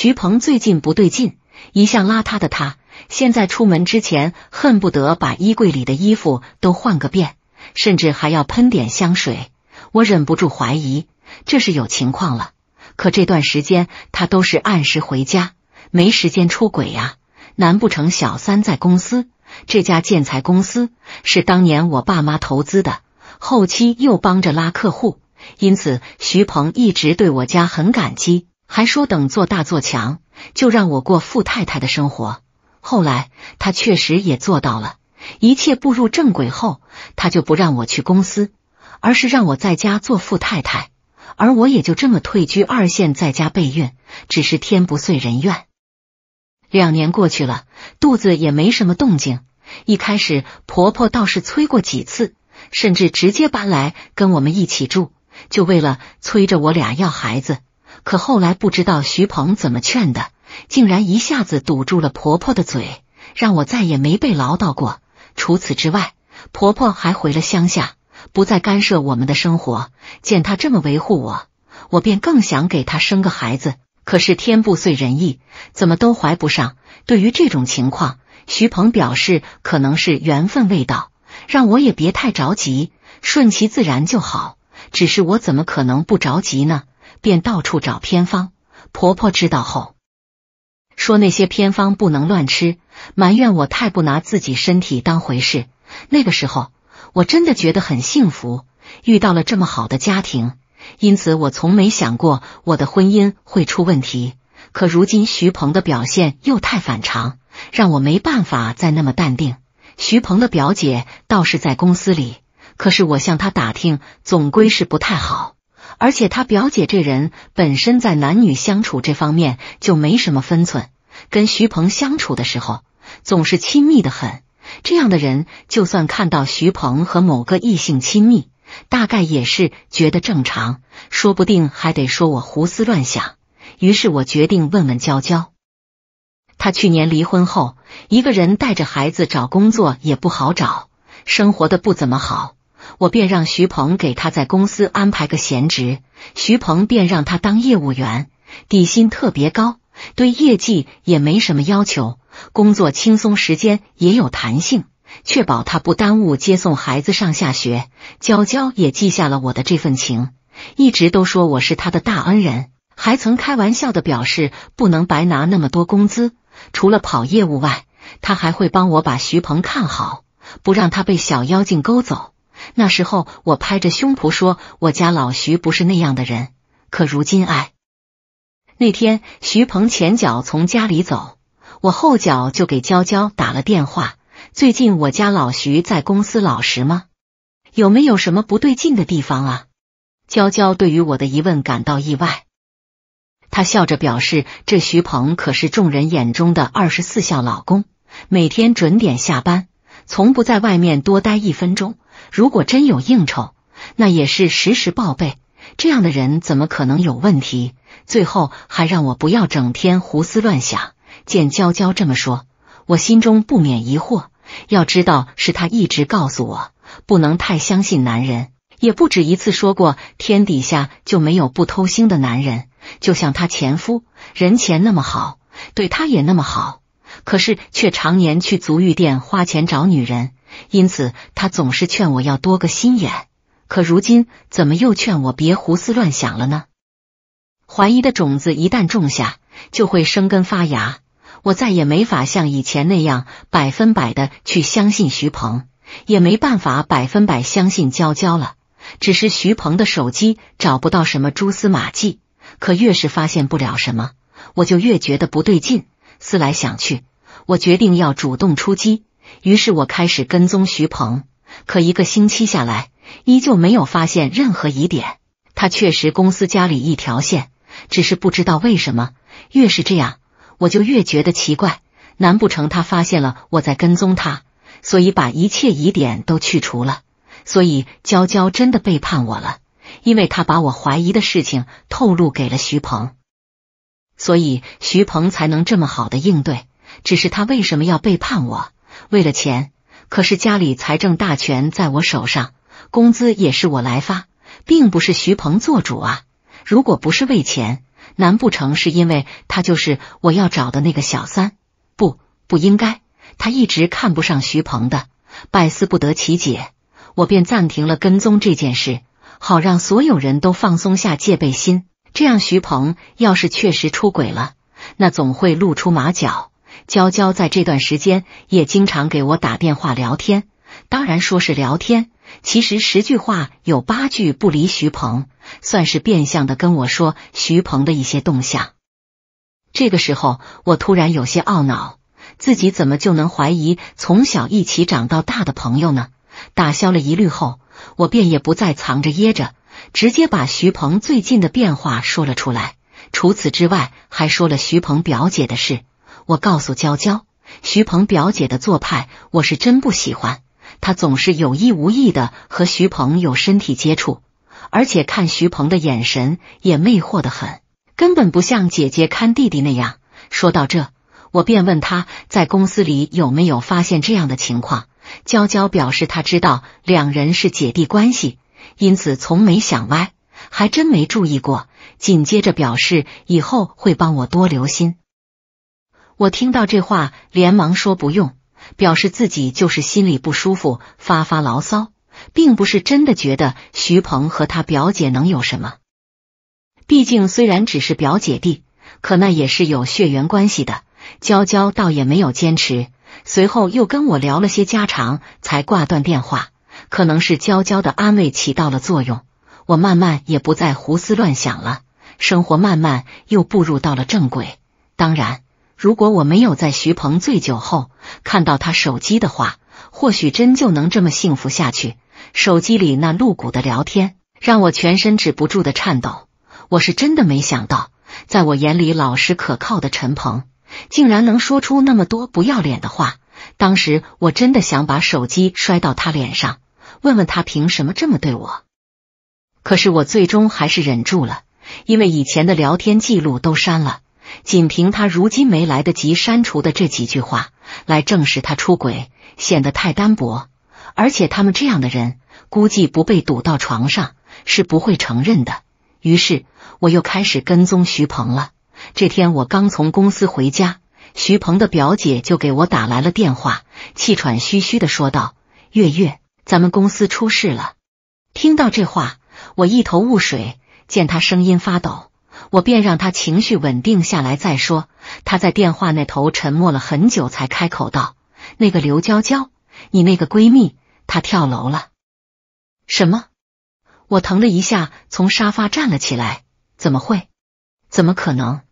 徐鹏最近不对劲，一向邋遢的他，现在出门之前恨不得把衣柜里的衣服都换个遍，甚至还要喷点香水。我忍不住怀疑，这是有情况了。可这段时间他都是按时回家，没时间出轨呀？难不成小三在公司？这家建材公司是当年我爸妈投资的，后期又帮着拉客户，因此徐鹏一直对我家很感激。还说等做大做强就让我过富太太的生活。后来他确实也做到了，一切步入正轨后，他就不让我去公司，而是让我在家做富太太，而我也就这么退居二线，在家备孕。只是天不遂人愿，两年过去了，肚子也没什么动静。一开始婆婆倒是催过几次，甚至直接搬来跟我们一起住，就为了催着我俩要孩子。可后来不知道徐鹏怎么劝的，竟然一下子堵住了婆婆的嘴，让我再也没被唠叨过。除此之外，婆婆还回了乡下，不再干涉我们的生活。见她这么维护我，我便更想给她生个孩子。可是天不遂人意，怎么都怀不上。对于这种情况，徐鹏表示可能是缘分未到，让我也别太着急，顺其自然就好。只是我怎么可能不着急呢？便到处找偏方，婆婆知道后说那些偏方不能乱吃，埋怨我太不拿自己身体当回事。那个时候我真的觉得很幸福，遇到了这么好的家庭，因此我从没想过我的婚姻会出问题。可如今徐鹏的表现又太反常，让我没办法再那么淡定。徐鹏的表姐倒是在公司里，可是我向他打听总归是不太好。而且他表姐这人本身在男女相处这方面就没什么分寸，跟徐鹏相处的时候总是亲密的很。这样的人就算看到徐鹏和某个异性亲密，大概也是觉得正常，说不定还得说我胡思乱想。于是我决定问问娇娇。她去年离婚后，一个人带着孩子找工作也不好找，生活的不怎么好。我便让徐鹏给他在公司安排个闲职，徐鹏便让他当业务员，底薪特别高，对业绩也没什么要求，工作轻松，时间也有弹性，确保他不耽误接送孩子上下学。娇娇也记下了我的这份情，一直都说我是他的大恩人，还曾开玩笑的表示不能白拿那么多工资。除了跑业务外，他还会帮我把徐鹏看好，不让他被小妖精勾走。那时候我拍着胸脯说，我家老徐不是那样的人。可如今哎，那天徐鹏前脚从家里走，我后脚就给娇娇打了电话。最近我家老徐在公司老实吗？有没有什么不对劲的地方啊？娇娇对于我的疑问感到意外，她笑着表示，这徐鹏可是众人眼中的二十四孝老公，每天准点下班。从不在外面多待一分钟，如果真有应酬，那也是时时报备。这样的人怎么可能有问题？最后还让我不要整天胡思乱想。见娇娇这么说，我心中不免疑惑。要知道，是他一直告诉我不能太相信男人，也不止一次说过，天底下就没有不偷腥的男人。就像他前夫，人前那么好，对他也那么好。可是，却常年去足浴店花钱找女人，因此他总是劝我要多个心眼。可如今，怎么又劝我别胡思乱想了呢？怀疑的种子一旦种下，就会生根发芽。我再也没法像以前那样百分百的去相信徐鹏，也没办法百分百相信娇娇了。只是徐鹏的手机找不到什么蛛丝马迹，可越是发现不了什么，我就越觉得不对劲。思来想去。我决定要主动出击，于是我开始跟踪徐鹏。可一个星期下来，依旧没有发现任何疑点。他确实公司家里一条线，只是不知道为什么，越是这样，我就越觉得奇怪。难不成他发现了我在跟踪他，所以把一切疑点都去除了？所以娇娇真的背叛我了，因为他把我怀疑的事情透露给了徐鹏，所以徐鹏才能这么好的应对。只是他为什么要背叛我？为了钱？可是家里财政大权在我手上，工资也是我来发，并不是徐鹏做主啊！如果不是为钱，难不成是因为他就是我要找的那个小三？不，不应该，他一直看不上徐鹏的。百思不得其解，我便暂停了跟踪这件事，好让所有人都放松下戒备心。这样，徐鹏要是确实出轨了，那总会露出马脚。娇娇在这段时间也经常给我打电话聊天，当然说是聊天，其实十句话有八句不离徐鹏，算是变相的跟我说徐鹏的一些动向。这个时候，我突然有些懊恼，自己怎么就能怀疑从小一起长到大的朋友呢？打消了疑虑后，我便也不再藏着掖着，直接把徐鹏最近的变化说了出来。除此之外，还说了徐鹏表姐的事。我告诉娇娇，徐鹏表姐的做派我是真不喜欢。她总是有意无意的和徐鹏有身体接触，而且看徐鹏的眼神也魅惑的很，根本不像姐姐看弟弟那样。说到这，我便问他在公司里有没有发现这样的情况。娇娇表示她知道两人是姐弟关系，因此从没想歪，还真没注意过。紧接着表示以后会帮我多留心。我听到这话，连忙说不用，表示自己就是心里不舒服，发发牢骚，并不是真的觉得徐鹏和他表姐能有什么。毕竟虽然只是表姐弟，可那也是有血缘关系的。娇娇倒也没有坚持，随后又跟我聊了些家常，才挂断电话。可能是娇娇的安慰起到了作用，我慢慢也不再胡思乱想了，生活慢慢又步入到了正轨。当然。如果我没有在徐鹏醉酒后看到他手机的话，或许真就能这么幸福下去。手机里那露骨的聊天，让我全身止不住的颤抖。我是真的没想到，在我眼里老实可靠的陈鹏，竟然能说出那么多不要脸的话。当时我真的想把手机摔到他脸上，问问他凭什么这么对我。可是我最终还是忍住了，因为以前的聊天记录都删了。仅凭他如今没来得及删除的这几句话来证实他出轨，显得太单薄。而且他们这样的人，估计不被堵到床上是不会承认的。于是，我又开始跟踪徐鹏了。这天，我刚从公司回家，徐鹏的表姐就给我打来了电话，气喘吁吁的说道：“月月，咱们公司出事了。”听到这话，我一头雾水，见他声音发抖。我便让她情绪稳定下来再说。她在电话那头沉默了很久，才开口道：“那个刘娇娇，你那个闺蜜，她跳楼了。”什么？我疼了一下，从沙发站了起来。怎么会？怎么可能？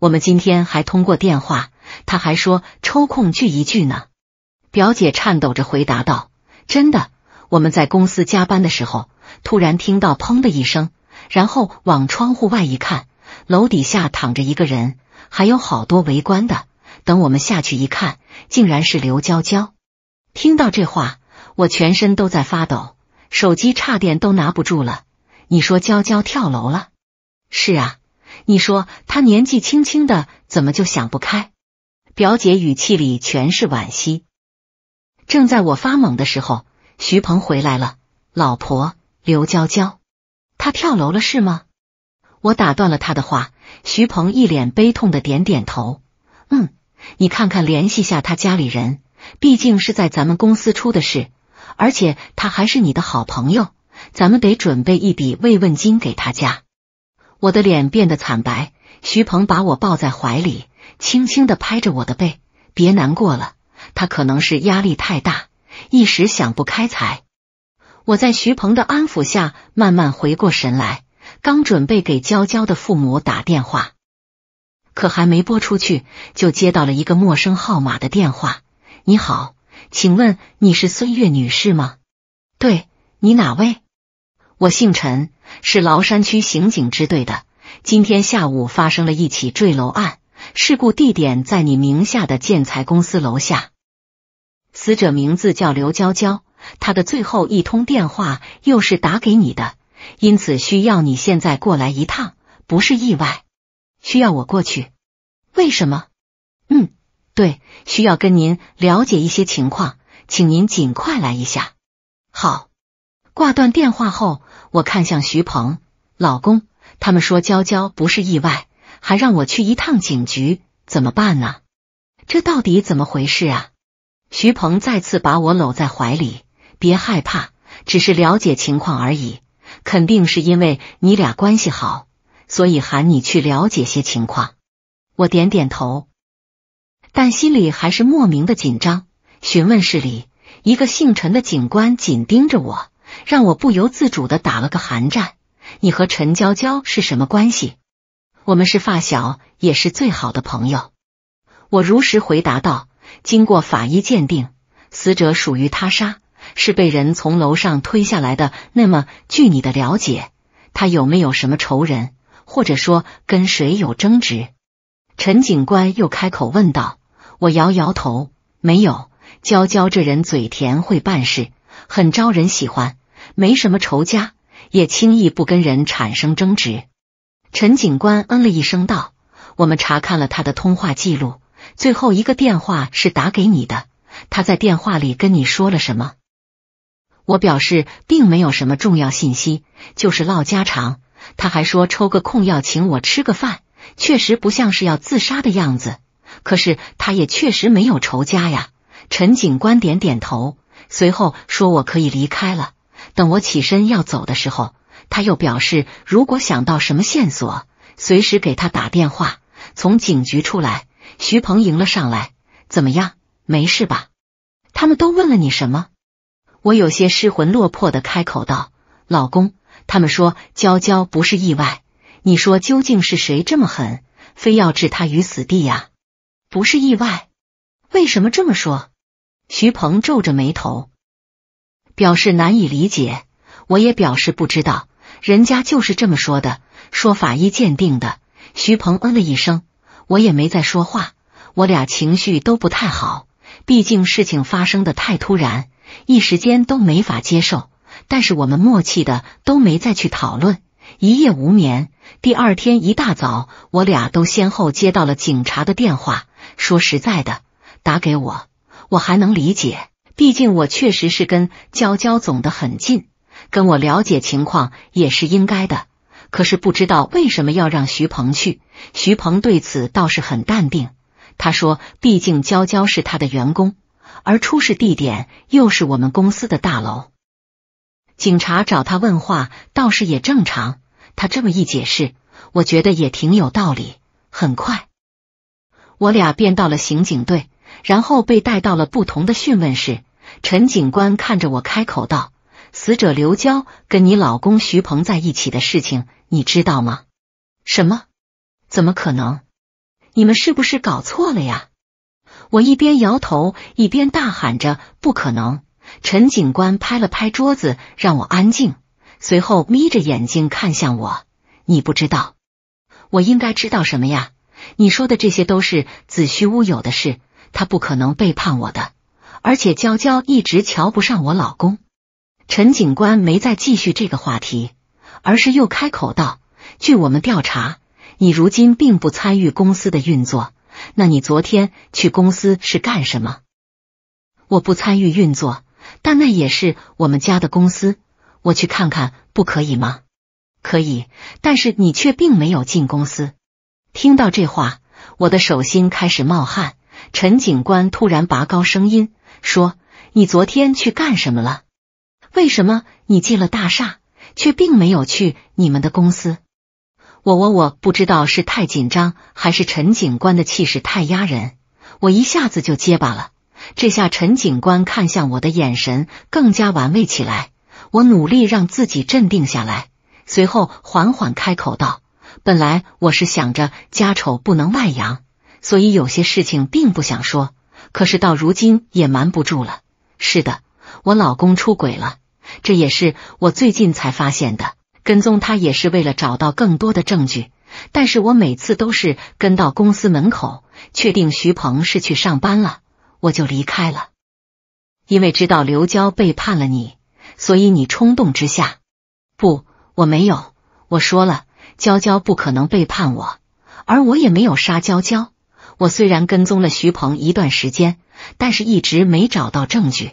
我们今天还通过电话，她还说抽空聚一聚呢。表姐颤抖着回答道：“真的，我们在公司加班的时候，突然听到砰的一声。”然后往窗户外一看，楼底下躺着一个人，还有好多围观的。等我们下去一看，竟然是刘娇娇。听到这话，我全身都在发抖，手机差点都拿不住了。你说娇娇跳楼了？是啊，你说她年纪轻轻的，怎么就想不开？表姐语气里全是惋惜。正在我发懵的时候，徐鹏回来了，老婆刘娇娇。他跳楼了是吗？我打断了他的话。徐鹏一脸悲痛的点点头。嗯，你看看联系下他家里人，毕竟是在咱们公司出的事，而且他还是你的好朋友，咱们得准备一笔慰问金给他家。我的脸变得惨白，徐鹏把我抱在怀里，轻轻的拍着我的背，别难过了，他可能是压力太大，一时想不开才。我在徐鹏的安抚下慢慢回过神来，刚准备给娇娇的父母打电话，可还没拨出去，就接到了一个陌生号码的电话。你好，请问你是孙悦女士吗？对，你哪位？我姓陈，是崂山区刑警支队的。今天下午发生了一起坠楼案，事故地点在你名下的建材公司楼下，死者名字叫刘娇娇。他的最后一通电话又是打给你的，因此需要你现在过来一趟，不是意外。需要我过去？为什么？嗯，对，需要跟您了解一些情况，请您尽快来一下。好，挂断电话后，我看向徐鹏，老公，他们说娇娇不是意外，还让我去一趟警局，怎么办呢？这到底怎么回事啊？徐鹏再次把我搂在怀里。别害怕，只是了解情况而已。肯定是因为你俩关系好，所以喊你去了解些情况。我点点头，但心里还是莫名的紧张。询问室里，一个姓陈的警官紧盯着我，让我不由自主的打了个寒战。你和陈娇娇是什么关系？我们是发小，也是最好的朋友。我如实回答道。经过法医鉴定，死者属于他杀。是被人从楼上推下来的。那么，据你的了解，他有没有什么仇人，或者说跟谁有争执？陈警官又开口问道。我摇摇头，没有。娇娇这人嘴甜，会办事，很招人喜欢，没什么仇家，也轻易不跟人产生争执。陈警官嗯了一声，道：“我们查看了他的通话记录，最后一个电话是打给你的。他在电话里跟你说了什么？”我表示并没有什么重要信息，就是唠家常。他还说抽个空要请我吃个饭，确实不像是要自杀的样子。可是他也确实没有仇家呀。陈警官点点头，随后说：“我可以离开了。”等我起身要走的时候，他又表示如果想到什么线索，随时给他打电话。从警局出来，徐鹏迎了上来：“怎么样？没事吧？他们都问了你什么？”我有些失魂落魄的开口道：“老公，他们说娇娇不是意外，你说究竟是谁这么狠，非要置她于死地呀？不是意外，为什么这么说？”徐鹏皱着眉头，表示难以理解。我也表示不知道，人家就是这么说的，说法医鉴定的。徐鹏嗯了一声，我也没再说话。我俩情绪都不太好，毕竟事情发生的太突然。一时间都没法接受，但是我们默契的都没再去讨论。一夜无眠，第二天一大早，我俩都先后接到了警察的电话。说实在的，打给我，我还能理解，毕竟我确实是跟娇娇走的很近，跟我了解情况也是应该的。可是不知道为什么要让徐鹏去，徐鹏对此倒是很淡定，他说，毕竟娇娇是他的员工。而出事地点又是我们公司的大楼，警察找他问话倒是也正常。他这么一解释，我觉得也挺有道理。很快，我俩便到了刑警队，然后被带到了不同的讯问室。陈警官看着我，开口道：“死者刘娇跟你老公徐鹏在一起的事情，你知道吗？”“什么？怎么可能？你们是不是搞错了呀？”我一边摇头，一边大喊着：“不可能！”陈警官拍了拍桌子，让我安静，随后眯着眼睛看向我：“你不知道？我应该知道什么呀？你说的这些都是子虚乌有的事，他不可能背叛我的。而且娇娇一直瞧不上我老公。”陈警官没再继续这个话题，而是又开口道：“据我们调查，你如今并不参与公司的运作。”那你昨天去公司是干什么？我不参与运作，但那也是我们家的公司，我去看看不可以吗？可以，但是你却并没有进公司。听到这话，我的手心开始冒汗。陈警官突然拔高声音说：“你昨天去干什么了？为什么你进了大厦，却并没有去你们的公司？”我我我不知道是太紧张还是陈警官的气势太压人，我一下子就结巴了。这下陈警官看向我的眼神更加玩味起来。我努力让自己镇定下来，随后缓缓开口道：“本来我是想着家丑不能外扬，所以有些事情并不想说。可是到如今也瞒不住了。是的，我老公出轨了，这也是我最近才发现的。”跟踪他也是为了找到更多的证据，但是我每次都是跟到公司门口，确定徐鹏是去上班了，我就离开了。因为知道刘娇背叛了你，所以你冲动之下，不，我没有，我说了，娇娇不可能背叛我，而我也没有杀娇娇。我虽然跟踪了徐鹏一段时间，但是一直没找到证据。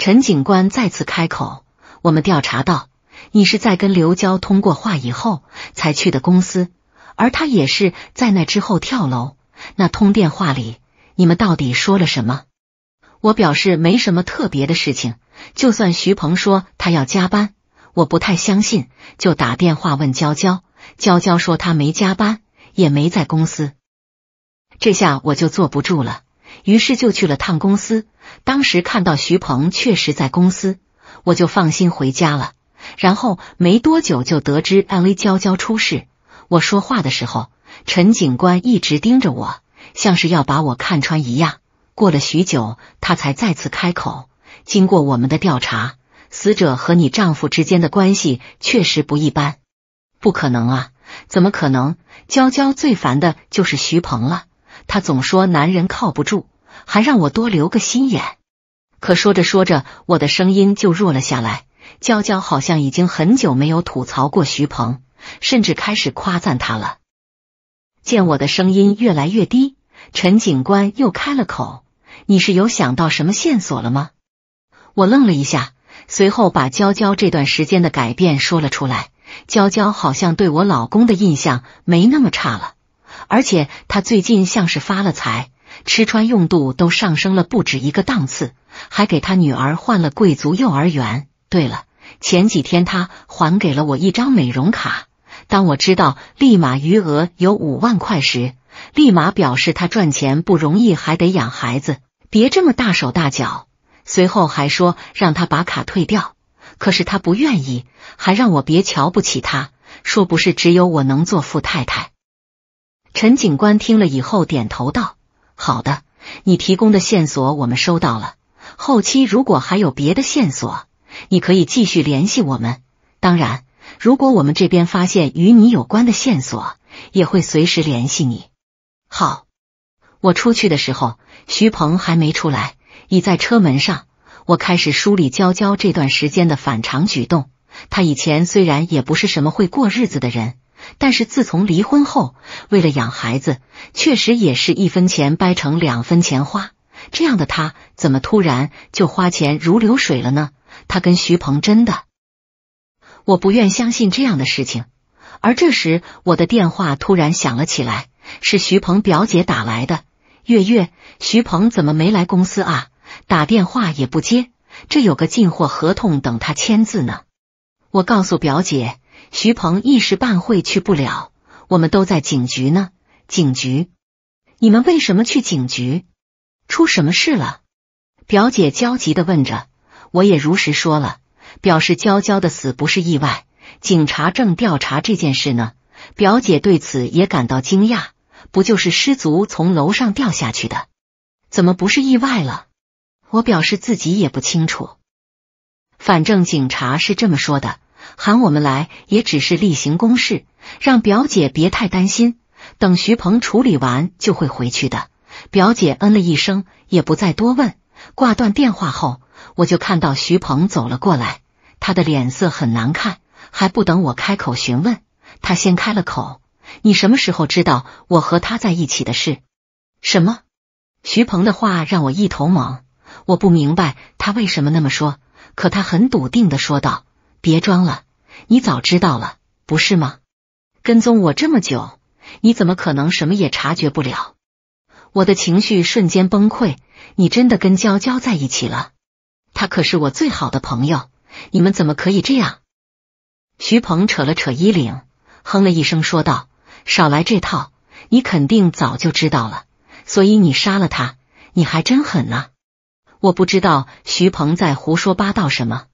陈警官再次开口，我们调查到。你是在跟刘娇通过话以后才去的公司，而他也是在那之后跳楼。那通电话里你们到底说了什么？我表示没什么特别的事情。就算徐鹏说他要加班，我不太相信，就打电话问娇娇，娇娇说他没加班，也没在公司。这下我就坐不住了，于是就去了趟公司。当时看到徐鹏确实在公司，我就放心回家了。然后没多久就得知艾薇娇娇出事。我说话的时候，陈警官一直盯着我，像是要把我看穿一样。过了许久，他才再次开口。经过我们的调查，死者和你丈夫之间的关系确实不一般。不可能啊！怎么可能？娇娇最烦的就是徐鹏了，他总说男人靠不住，还让我多留个心眼。可说着说着，我的声音就弱了下来。娇娇好像已经很久没有吐槽过徐鹏，甚至开始夸赞他了。见我的声音越来越低，陈警官又开了口：“你是有想到什么线索了吗？”我愣了一下，随后把娇娇这段时间的改变说了出来。娇娇好像对我老公的印象没那么差了，而且她最近像是发了财，吃穿用度都上升了不止一个档次，还给她女儿换了贵族幼儿园。对了，前几天他还给了我一张美容卡。当我知道立马余额有五万块时，立马表示他赚钱不容易，还得养孩子，别这么大手大脚。随后还说让他把卡退掉，可是他不愿意，还让我别瞧不起他，说不是只有我能做富太太。陈警官听了以后，点头道：“好的，你提供的线索我们收到了，后期如果还有别的线索。”你可以继续联系我们。当然，如果我们这边发现与你有关的线索，也会随时联系你。好，我出去的时候，徐鹏还没出来，已在车门上。我开始梳理娇娇这段时间的反常举动。她以前虽然也不是什么会过日子的人，但是自从离婚后，为了养孩子，确实也是一分钱掰成两分钱花。这样的她，怎么突然就花钱如流水了呢？他跟徐鹏真的，我不愿相信这样的事情。而这时，我的电话突然响了起来，是徐鹏表姐打来的。月月，徐鹏怎么没来公司啊？打电话也不接，这有个进货合同等他签字呢。我告诉表姐，徐鹏一时半会去不了，我们都在警局呢。警局？你们为什么去警局？出什么事了？表姐焦急的问着。我也如实说了，表示娇娇的死不是意外，警察正调查这件事呢。表姐对此也感到惊讶，不就是失足从楼上掉下去的，怎么不是意外了？我表示自己也不清楚，反正警察是这么说的，喊我们来也只是例行公事，让表姐别太担心，等徐鹏处理完就会回去的。表姐嗯了一声，也不再多问，挂断电话后。我就看到徐鹏走了过来，他的脸色很难看。还不等我开口询问，他先开了口：“你什么时候知道我和他在一起的事？”什么？徐鹏的话让我一头懵，我不明白他为什么那么说。可他很笃定的说道：“别装了，你早知道了，不是吗？跟踪我这么久，你怎么可能什么也察觉不了？”我的情绪瞬间崩溃。你真的跟娇娇在一起了？他可是我最好的朋友，你们怎么可以这样？徐鹏扯了扯衣领，哼了一声，说道：“少来这套，你肯定早就知道了，所以你杀了他，你还真狠呢。我不知道徐鹏在胡说八道什么，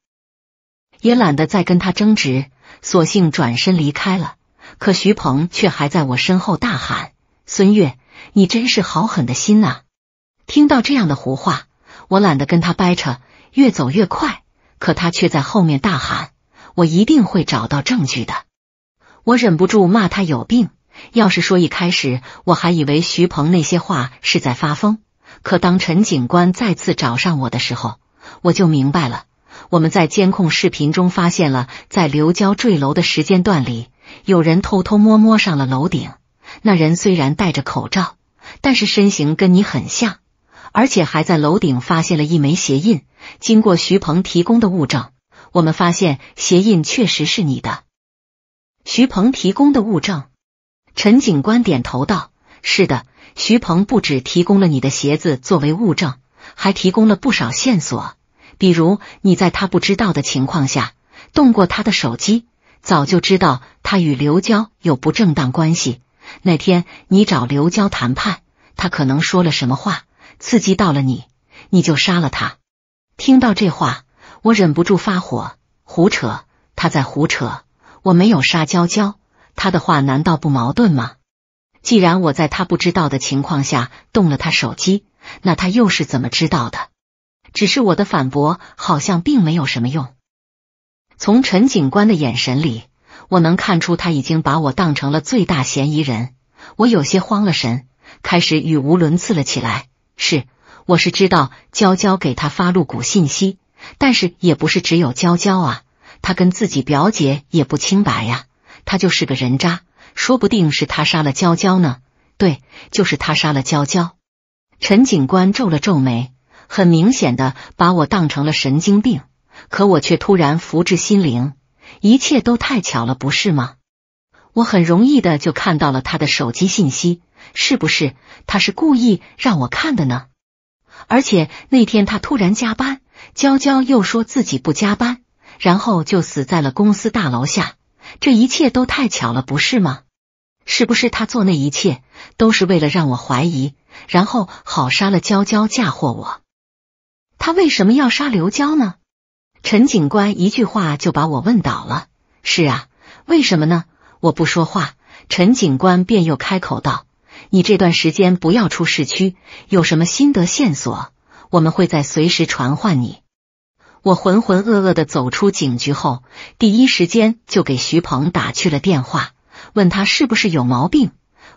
也懒得再跟他争执，索性转身离开了。可徐鹏却还在我身后大喊：“孙越，你真是好狠的心呐！”听到这样的胡话，我懒得跟他掰扯。越走越快，可他却在后面大喊：“我一定会找到证据的！”我忍不住骂他有病。要是说一开始我还以为徐鹏那些话是在发疯，可当陈警官再次找上我的时候，我就明白了。我们在监控视频中发现了，在刘娇坠楼的时间段里，有人偷偷摸摸上了楼顶。那人虽然戴着口罩，但是身形跟你很像。而且还在楼顶发现了一枚鞋印。经过徐鹏提供的物证，我们发现鞋印确实是你的。徐鹏提供的物证，陈警官点头道：“是的，徐鹏不止提供了你的鞋子作为物证，还提供了不少线索，比如你在他不知道的情况下动过他的手机，早就知道他与刘娇有不正当关系。那天你找刘娇谈判，他可能说了什么话？”刺激到了你，你就杀了他。听到这话，我忍不住发火：“胡扯！他在胡扯！我没有杀娇娇，他的话难道不矛盾吗？既然我在他不知道的情况下动了他手机，那他又是怎么知道的？只是我的反驳好像并没有什么用。从陈警官的眼神里，我能看出他已经把我当成了最大嫌疑人。我有些慌了神，开始语无伦次了起来。”是，我是知道娇娇给他发露骨信息，但是也不是只有娇娇啊，他跟自己表姐也不清白呀，他就是个人渣，说不定是他杀了娇娇呢。对，就是他杀了娇娇。陈警官皱了皱眉，很明显的把我当成了神经病，可我却突然福至心灵，一切都太巧了，不是吗？我很容易的就看到了他的手机信息。是不是他是故意让我看的呢？而且那天他突然加班，娇娇又说自己不加班，然后就死在了公司大楼下。这一切都太巧了，不是吗？是不是他做那一切都是为了让我怀疑，然后好杀了娇娇，嫁祸我？他为什么要杀刘娇呢？陈警官一句话就把我问倒了。是啊，为什么呢？我不说话，陈警官便又开口道。你这段时间不要出市区，有什么心得线索，我们会在随时传唤你。我浑浑噩噩的走出警局后，第一时间就给徐鹏打去了电话，问他是不是有毛病，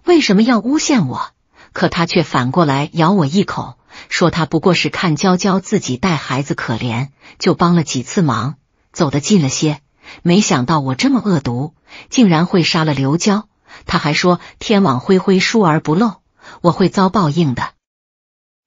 为什么要诬陷我？可他却反过来咬我一口，说他不过是看娇娇自己带孩子可怜，就帮了几次忙，走得近了些，没想到我这么恶毒，竟然会杀了刘娇。他还说：“天网恢恢，疏而不漏，我会遭报应的。”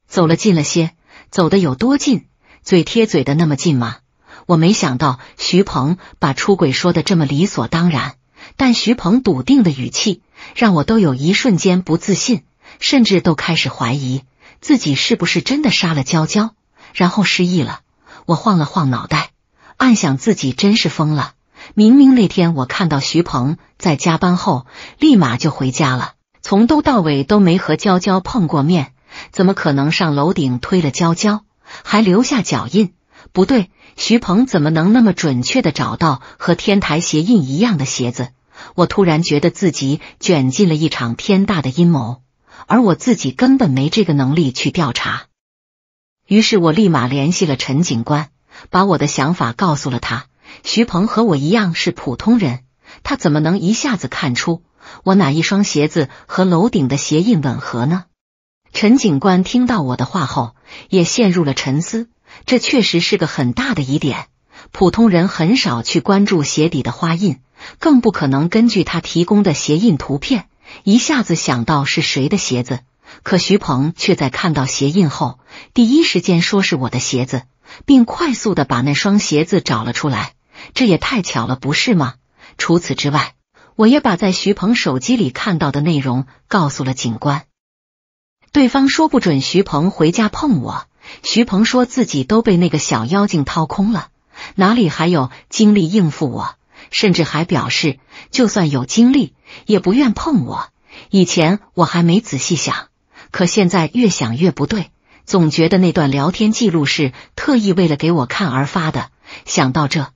走了近了些，走得有多近？嘴贴嘴的那么近吗？我没想到徐鹏把出轨说的这么理所当然，但徐鹏笃定的语气让我都有一瞬间不自信，甚至都开始怀疑自己是不是真的杀了娇娇，然后失忆了。我晃了晃脑袋，暗想自己真是疯了。明明那天我看到徐鹏在加班后，立马就回家了，从头到尾都没和娇娇碰过面，怎么可能上楼顶推了娇娇还留下脚印？不对，徐鹏怎么能那么准确的找到和天台鞋印一样的鞋子？我突然觉得自己卷进了一场天大的阴谋，而我自己根本没这个能力去调查。于是我立马联系了陈警官，把我的想法告诉了他。徐鹏和我一样是普通人，他怎么能一下子看出我哪一双鞋子和楼顶的鞋印吻合呢？陈警官听到我的话后，也陷入了沉思。这确实是个很大的疑点。普通人很少去关注鞋底的花印，更不可能根据他提供的鞋印图片一下子想到是谁的鞋子。可徐鹏却在看到鞋印后，第一时间说是我的鞋子，并快速的把那双鞋子找了出来。这也太巧了，不是吗？除此之外，我也把在徐鹏手机里看到的内容告诉了警官。对方说不准徐鹏回家碰我。徐鹏说自己都被那个小妖精掏空了，哪里还有精力应付我？甚至还表示，就算有精力，也不愿碰我。以前我还没仔细想，可现在越想越不对，总觉得那段聊天记录是特意为了给我看而发的。想到这。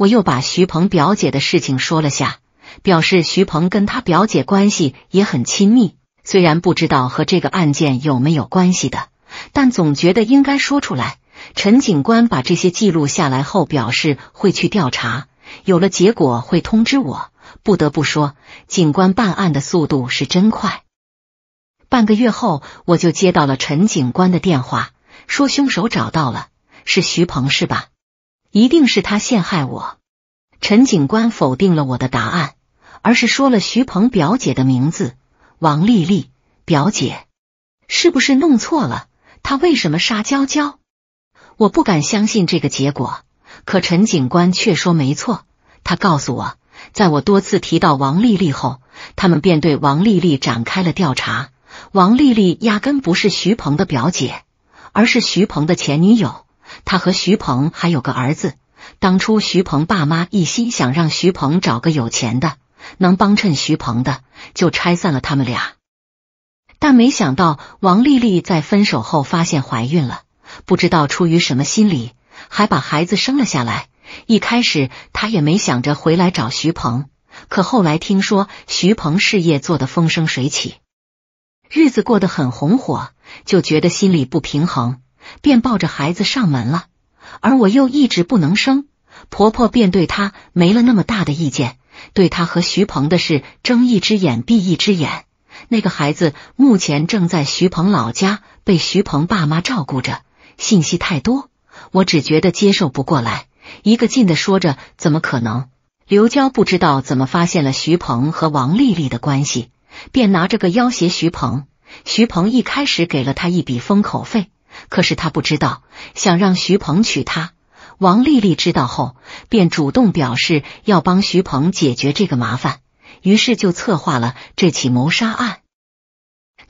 我又把徐鹏表姐的事情说了下，表示徐鹏跟他表姐关系也很亲密，虽然不知道和这个案件有没有关系的，但总觉得应该说出来。陈警官把这些记录下来后，表示会去调查，有了结果会通知我。不得不说，警官办案的速度是真快。半个月后，我就接到了陈警官的电话，说凶手找到了，是徐鹏，是吧？一定是他陷害我，陈警官否定了我的答案，而是说了徐鹏表姐的名字——王丽丽。表姐是不是弄错了？他为什么杀娇娇？我不敢相信这个结果，可陈警官却说没错。他告诉我，在我多次提到王丽丽后，他们便对王丽丽展开了调查。王丽丽压根不是徐鹏的表姐，而是徐鹏的前女友。他和徐鹏还有个儿子。当初徐鹏爸妈一心想让徐鹏找个有钱的，能帮衬徐鹏的，就拆散了他们俩。但没想到王丽丽在分手后发现怀孕了，不知道出于什么心理，还把孩子生了下来。一开始她也没想着回来找徐鹏，可后来听说徐鹏事业做得风生水起，日子过得很红火，就觉得心里不平衡。便抱着孩子上门了，而我又一直不能生，婆婆便对她没了那么大的意见，对她和徐鹏的事睁一只眼闭一只眼。那个孩子目前正在徐鹏老家被徐鹏爸妈照顾着，信息太多，我只觉得接受不过来，一个劲的说着怎么可能。刘娇不知道怎么发现了徐鹏和王丽丽的关系，便拿着个要挟徐鹏。徐鹏一开始给了她一笔封口费。可是他不知道，想让徐鹏娶她。王丽丽知道后，便主动表示要帮徐鹏解决这个麻烦，于是就策划了这起谋杀案。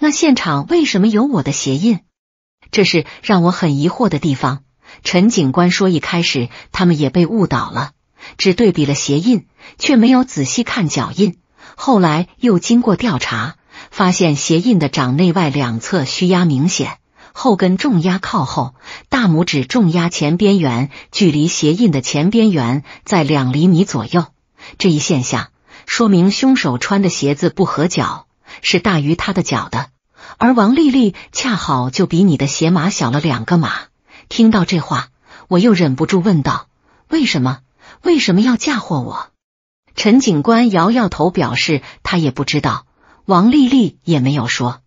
那现场为什么有我的鞋印？这是让我很疑惑的地方。陈警官说，一开始他们也被误导了，只对比了鞋印，却没有仔细看脚印。后来又经过调查，发现鞋印的掌内外两侧虚压明显。后跟重压靠后，大拇指重压前边缘，距离鞋印的前边缘在两厘米左右。这一现象说明凶手穿的鞋子不合脚，是大于他的脚的。而王丽丽恰好就比你的鞋码小了两个码。听到这话，我又忍不住问道：“为什么？为什么要嫁祸我？”陈警官摇摇头，表示他也不知道。王丽丽也没有说。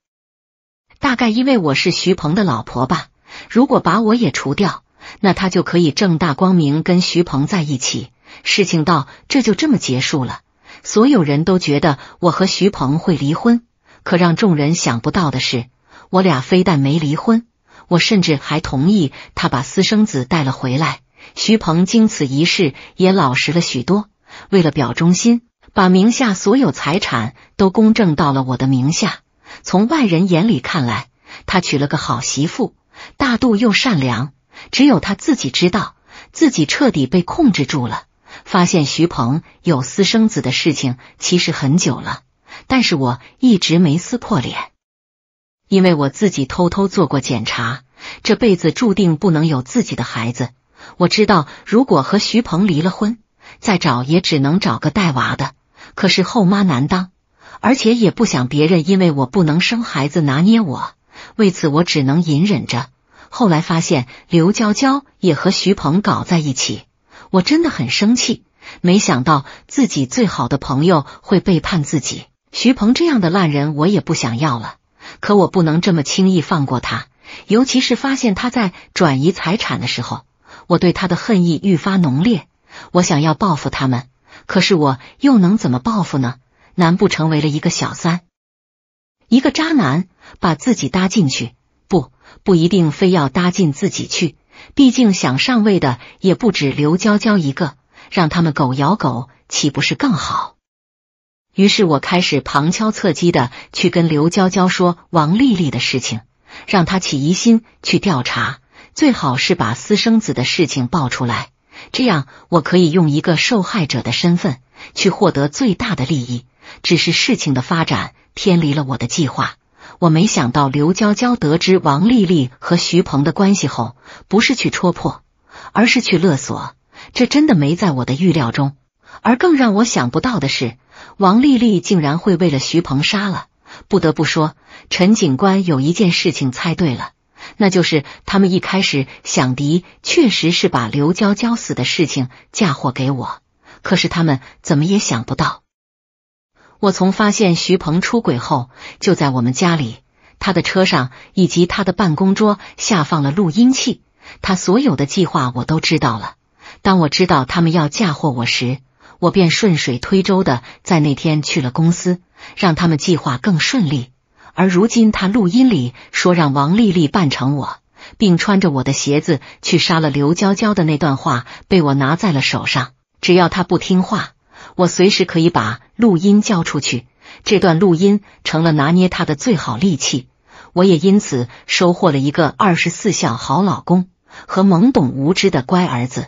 大概因为我是徐鹏的老婆吧。如果把我也除掉，那他就可以正大光明跟徐鹏在一起。事情到这就这么结束了。所有人都觉得我和徐鹏会离婚，可让众人想不到的是，我俩非但没离婚，我甚至还同意他把私生子带了回来。徐鹏经此一事也老实了许多，为了表忠心，把名下所有财产都公证到了我的名下。从外人眼里看来，他娶了个好媳妇，大度又善良。只有他自己知道自己彻底被控制住了。发现徐鹏有私生子的事情其实很久了，但是我一直没撕破脸，因为我自己偷偷做过检查，这辈子注定不能有自己的孩子。我知道，如果和徐鹏离了婚，再找也只能找个带娃的，可是后妈难当。而且也不想别人因为我不能生孩子拿捏我，为此我只能隐忍着。后来发现刘娇娇也和徐鹏搞在一起，我真的很生气。没想到自己最好的朋友会背叛自己，徐鹏这样的烂人我也不想要了。可我不能这么轻易放过他，尤其是发现他在转移财产的时候，我对他的恨意愈发浓烈。我想要报复他们，可是我又能怎么报复呢？难不成为了一个小三，一个渣男把自己搭进去，不不一定非要搭进自己去。毕竟想上位的也不止刘娇娇一个，让他们狗咬狗岂不是更好？于是我开始旁敲侧击的去跟刘娇娇说王丽丽的事情，让她起疑心去调查，最好是把私生子的事情爆出来，这样我可以用一个受害者的身份去获得最大的利益。只是事情的发展偏离了我的计划。我没想到刘娇娇得知王丽丽和徐鹏的关系后，不是去戳破，而是去勒索。这真的没在我的预料中。而更让我想不到的是，王丽丽竟然会为了徐鹏杀了。不得不说，陈警官有一件事情猜对了，那就是他们一开始想的确实是把刘娇娇死的事情嫁祸给我。可是他们怎么也想不到。我从发现徐鹏出轨后，就在我们家里、他的车上以及他的办公桌下放了录音器。他所有的计划我都知道了。当我知道他们要嫁祸我时，我便顺水推舟的在那天去了公司，让他们计划更顺利。而如今他录音里说让王丽丽扮成我，并穿着我的鞋子去杀了刘娇娇的那段话，被我拿在了手上。只要他不听话，我随时可以把。录音交出去，这段录音成了拿捏他的最好利器。我也因此收获了一个二十四孝好老公和懵懂无知的乖儿子。